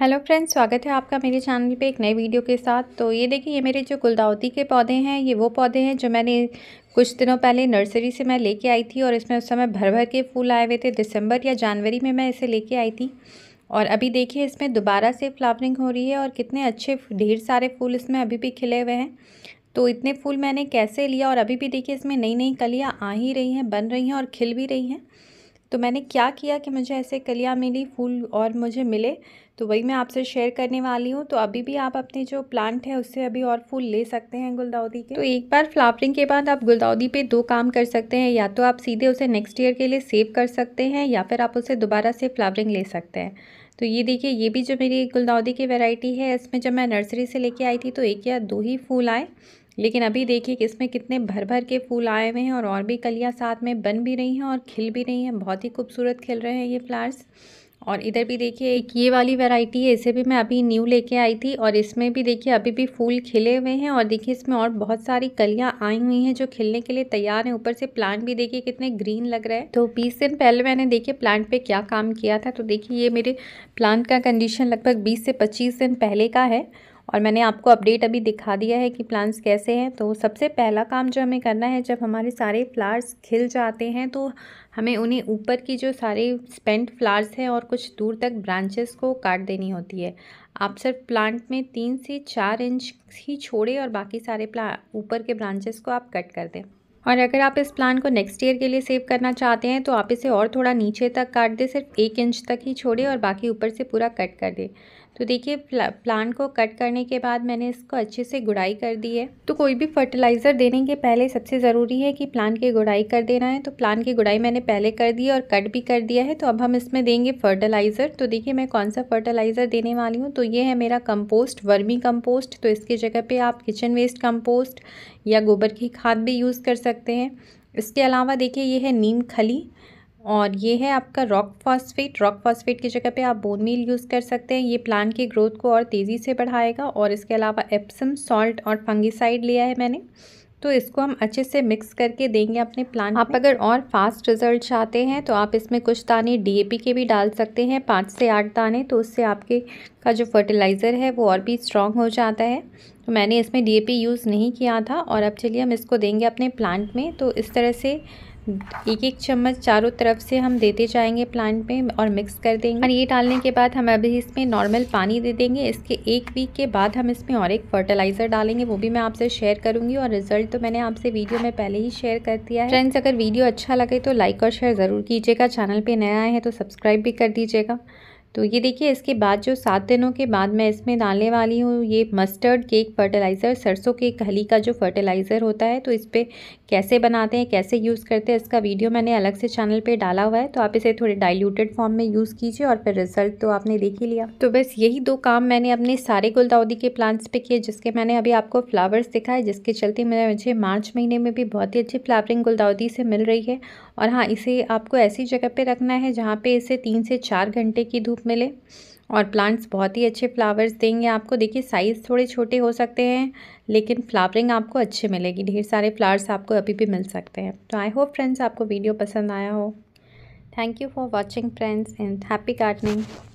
hello friends स्वागत है आपका मेरे चैनल पे एक नए वीडियो के साथ तो ये देखिए ये मेरे जो गुलदावती के पौधे हैं ये वो पौधे हैं जो मैंने कुछ दिनों पहले नर्सरी से मैं लेके आई थी और इसमें उस समय भर भर के फूल आए हुए थे दिसंबर या जनवरी में मैं इसे लेके आई थी और अभी देखिए इसमें दोबारा से फ्लावरिंग हो रही है और कितने अच्छे ढेर सारे फूल इसमें अभी भी खिले हुए हैं तो इतने फूल मैंने कैसे लिया और अभी भी देखिए इसमें नई नई कलियाँ आ ही रही हैं बन रही हैं और खिल भी रही हैं तो मैंने क्या किया कि मुझे ऐसे कलियाँ मिली फूल और मुझे मिले तो वही मैं आपसे शेयर करने वाली हूँ तो अभी भी आप अपने जो प्लांट है उससे अभी और फूल ले सकते हैं गुलदाउदी के तो एक बार फ्लावरिंग के बाद आप गुलदाउदी पे दो काम कर सकते हैं या तो आप सीधे उसे नेक्स्ट ईयर के लिए सेव कर सकते हैं या फिर आप उसे दोबारा से फ्लावरिंग ले सकते हैं तो ये देखिए ये भी जो मेरी गुलदाउदी की वैरायटी है इसमें जब मैं नर्सरी से लेके आई थी तो एक या दो ही फूल आए लेकिन अभी देखिए कि इसमें कितने भर भर के फूल आए हुए हैं और और भी कलियाँ साथ में बन भी रही हैं और खिल भी रही हैं बहुत ही खूबसूरत खिल रहे हैं ये फ्लावर्स और इधर भी देखिए एक ये वाली वैरायटी है इसे भी मैं अभी न्यू लेके आई थी और इसमें भी देखिए अभी भी फूल खिले हुए हैं और देखिए इसमें और बहुत सारी कलियां आई हुई हैं जो खिलने के लिए तैयार हैं ऊपर से प्लांट भी देखिए कितने ग्रीन लग रहे हैं तो बीस दिन पहले मैंने देखिए प्लांट पे क्या काम किया था तो देखिए ये मेरे प्लांट का कंडीशन लगभग बीस से पच्चीस दिन पहले का है और मैंने आपको अपडेट अभी दिखा दिया है कि प्लांट्स कैसे हैं तो सबसे पहला काम जो हमें करना है जब हमारे सारे फ्लावर्स खिल जाते हैं तो हमें उन्हें ऊपर की जो सारे स्पेंट फ्लावर्स हैं और कुछ दूर तक ब्रांचेस को काट देनी होती है आप सिर्फ प्लांट में तीन से चार इंच ही छोड़ें और बाकी सारे प्ला ऊपर के ब्रांचेस को आप कट कर दें और अगर आप इस प्लांट को नेक्स्ट ईयर के लिए सेव करना चाहते हैं तो आप इसे और थोड़ा नीचे तक काट दें सिर्फ एक इंच तक ही छोड़ें और बाकी ऊपर से पूरा कट कर दें तो देखिए प्लांट को कट करने के बाद मैंने इसको अच्छे से गुड़ाई कर दी है तो कोई भी फर्टिलाइज़र देने के पहले सबसे ज़रूरी है कि प्लांट की गुड़ाई कर देना है तो प्लांट की गुड़ाई मैंने पहले कर दी है और कट भी कर दिया है तो अब हम इसमें देंगे फर्टिलाइज़र तो देखिए मैं कौन सा फर्टिलाइज़र देने वाली हूँ तो ये है मेरा कंपोस्ट वर्मी कंपोस्ट तो इसकी जगह पर आप किचन वेस्ट कंपोस्ट या गोबर की खाद भी यूज़ कर सकते हैं इसके अलावा देखिए ये है नीम खली और ये है आपका रॉक फॉस्फेट रॉक फॉस्फेट की जगह पे आप बोन मील यूज़ कर सकते हैं ये प्लांट की ग्रोथ को और तेज़ी से बढ़ाएगा और इसके अलावा एप्सम सॉल्ट और फंगिसाइड लिया है मैंने तो इसको हम अच्छे से मिक्स करके देंगे अपने प्लांट आप अगर और फास्ट रिजल्ट चाहते हैं तो आप इसमें कुछ दाने डी के भी डाल सकते हैं पाँच से आठ दाने तो उससे आपके का जो फर्टिलाइज़र है वो और भी स्ट्रॉन्ग हो जाता है तो मैंने इसमें डी यूज़ नहीं किया था और अब चलिए हम इसको देंगे अपने प्लांट में तो इस तरह से एक एक चम्मच चारों तरफ से हम देते जाएंगे प्लांट में और मिक्स कर देंगे और ये डालने के बाद हम अभी इसमें नॉर्मल पानी दे देंगे इसके एक वीक के बाद हम इसमें और एक फर्टिलाइज़र डालेंगे वो भी मैं आपसे शेयर करूँगी और रिजल्ट तो मैंने आपसे वीडियो में पहले ही शेयर कर दिया है फ्रेंड्स अगर वीडियो अच्छा लगे तो लाइक और शेयर ज़रूर कीजिएगा चैनल पर नया है तो सब्सक्राइब भी कर दीजिएगा तो ये देखिए इसके बाद जो सात दिनों के बाद मैं इसमें डालने वाली हूँ ये मस्टर्ड केक फर्टिलाइज़र सरसों के खली का जो फर्टिलाइज़र होता है तो इस पर कैसे बनाते हैं कैसे यूज़ करते हैं इसका वीडियो मैंने अलग से चैनल पे डाला हुआ है तो आप इसे थोड़े डाइल्यूटेड फॉर्म में यूज़ कीजिए और फिर रिजल्ट तो आपने देख ही लिया तो बस यही दो काम मैंने अपने सारे गुलदाउदी के प्लांट्स पर किए जिसके मैंने अभी आपको फ्लावर्स दिखाए जिसके चलते मैंने मुझे मार्च महीने में भी बहुत ही अच्छी फ्लावरिंग गुलदाउदी से मिल रही है और हाँ इसे आपको ऐसी जगह पर रखना है जहाँ पर इसे तीन से चार घंटे की धूप मिले और प्लांट्स बहुत ही अच्छे फ्लावर्स देंगे आपको देखिए साइज़ थोड़े छोटे हो सकते हैं लेकिन फ्लावरिंग आपको अच्छे मिलेगी ढेर सारे फ्लावर्स आपको अभी भी मिल सकते हैं तो आई होप फ्रेंड्स आपको वीडियो पसंद आया हो thank you for watching friends and happy gardening